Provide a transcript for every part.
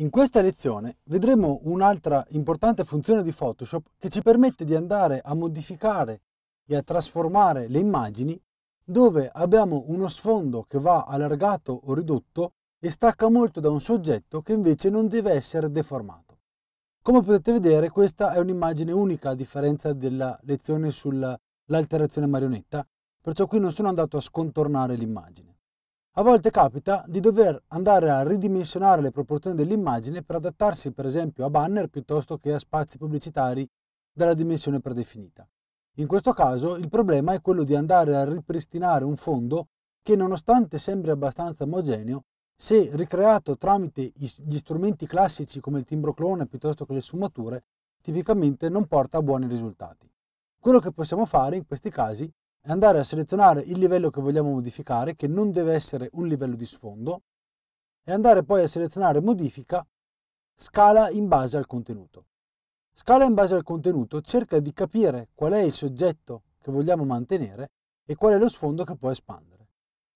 In questa lezione vedremo un'altra importante funzione di Photoshop che ci permette di andare a modificare e a trasformare le immagini dove abbiamo uno sfondo che va allargato o ridotto e stacca molto da un soggetto che invece non deve essere deformato. Come potete vedere questa è un'immagine unica a differenza della lezione sull'alterazione marionetta, perciò qui non sono andato a scontornare l'immagine. A volte capita di dover andare a ridimensionare le proporzioni dell'immagine per adattarsi per esempio a banner piuttosto che a spazi pubblicitari dalla dimensione predefinita. In questo caso il problema è quello di andare a ripristinare un fondo che nonostante sembri abbastanza omogeneo, se ricreato tramite gli strumenti classici come il timbro clone piuttosto che le sfumature, tipicamente non porta a buoni risultati. Quello che possiamo fare in questi casi è andare a selezionare il livello che vogliamo modificare, che non deve essere un livello di sfondo, e andare poi a selezionare modifica, scala in base al contenuto. Scala in base al contenuto cerca di capire qual è il soggetto che vogliamo mantenere e qual è lo sfondo che può espandere.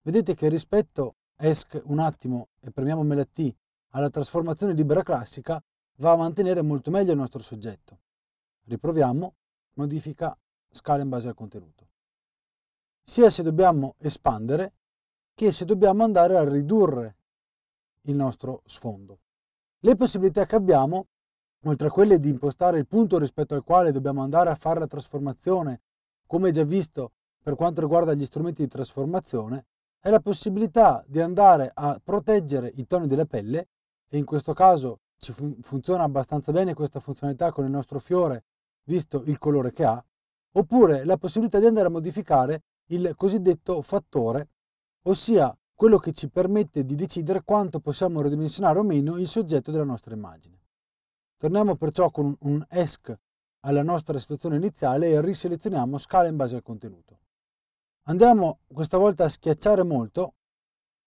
Vedete che rispetto, esc un attimo e premiamo mela T, alla trasformazione libera classica, va a mantenere molto meglio il nostro soggetto. Riproviamo, modifica, scala in base al contenuto sia se dobbiamo espandere che se dobbiamo andare a ridurre il nostro sfondo. Le possibilità che abbiamo, oltre a quelle di impostare il punto rispetto al quale dobbiamo andare a fare la trasformazione, come già visto per quanto riguarda gli strumenti di trasformazione, è la possibilità di andare a proteggere i toni della pelle e in questo caso ci fun- funziona abbastanza bene questa funzionalità con il nostro fiore, visto il colore che ha, oppure la possibilità di andare a modificare il cosiddetto fattore, ossia quello che ci permette di decidere quanto possiamo ridimensionare o meno il soggetto della nostra immagine. Torniamo perciò con un ESC alla nostra situazione iniziale e riselezioniamo scala in base al contenuto. Andiamo questa volta a schiacciare molto,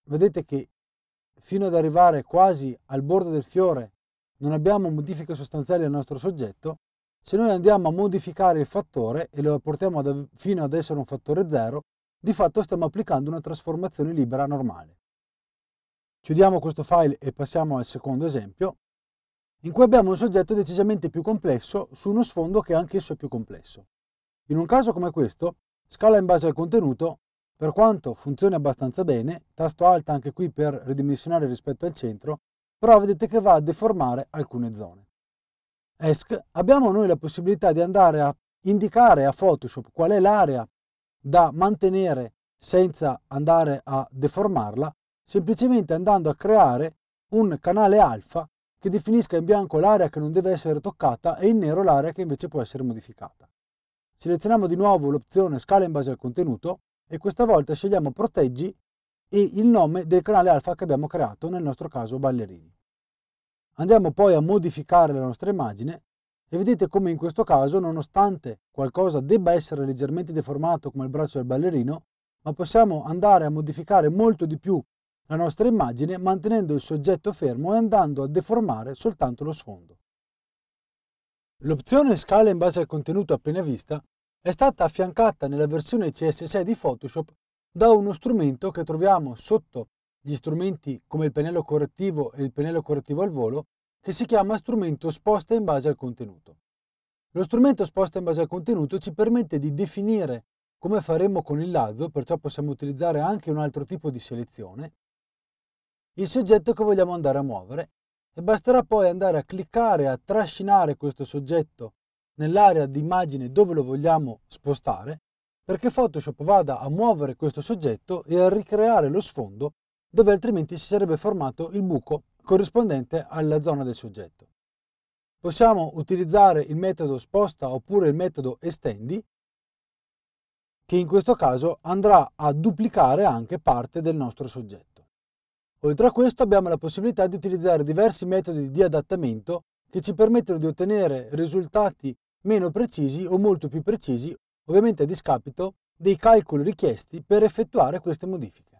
vedete che fino ad arrivare quasi al bordo del fiore non abbiamo modifiche sostanziali al nostro soggetto se noi andiamo a modificare il fattore e lo portiamo ad, fino ad essere un fattore 0, di fatto stiamo applicando una trasformazione libera normale. Chiudiamo questo file e passiamo al secondo esempio, in cui abbiamo un soggetto decisamente più complesso su uno sfondo che anch'esso è più complesso. In un caso come questo, scala in base al contenuto, per quanto funzioni abbastanza bene, tasto alta anche qui per ridimensionare rispetto al centro, però vedete che va a deformare alcune zone. ESC, abbiamo noi la possibilità di andare a indicare a Photoshop qual è l'area da mantenere senza andare a deformarla, semplicemente andando a creare un canale alfa che definisca in bianco l'area che non deve essere toccata e in nero l'area che invece può essere modificata. Selezioniamo di nuovo l'opzione scala in base al contenuto e questa volta scegliamo proteggi e il nome del canale alfa che abbiamo creato, nel nostro caso ballerini. Andiamo poi a modificare la nostra immagine e vedete come in questo caso, nonostante qualcosa debba essere leggermente deformato come il braccio del ballerino, ma possiamo andare a modificare molto di più la nostra immagine mantenendo il soggetto fermo e andando a deformare soltanto lo sfondo. L'opzione scala in base al contenuto appena vista è stata affiancata nella versione CS6 di Photoshop da uno strumento che troviamo sotto gli strumenti come il pennello correttivo e il pennello correttivo al volo, che si chiama strumento sposta in base al contenuto. Lo strumento sposta in base al contenuto ci permette di definire come faremo con il lazzo, perciò possiamo utilizzare anche un altro tipo di selezione, il soggetto che vogliamo andare a muovere e basterà poi andare a cliccare, a trascinare questo soggetto nell'area di immagine dove lo vogliamo spostare, perché Photoshop vada a muovere questo soggetto e a ricreare lo sfondo dove altrimenti si sarebbe formato il buco corrispondente alla zona del soggetto. Possiamo utilizzare il metodo sposta oppure il metodo estendi, che in questo caso andrà a duplicare anche parte del nostro soggetto. Oltre a questo abbiamo la possibilità di utilizzare diversi metodi di adattamento che ci permettono di ottenere risultati meno precisi o molto più precisi, ovviamente a discapito dei calcoli richiesti per effettuare queste modifiche.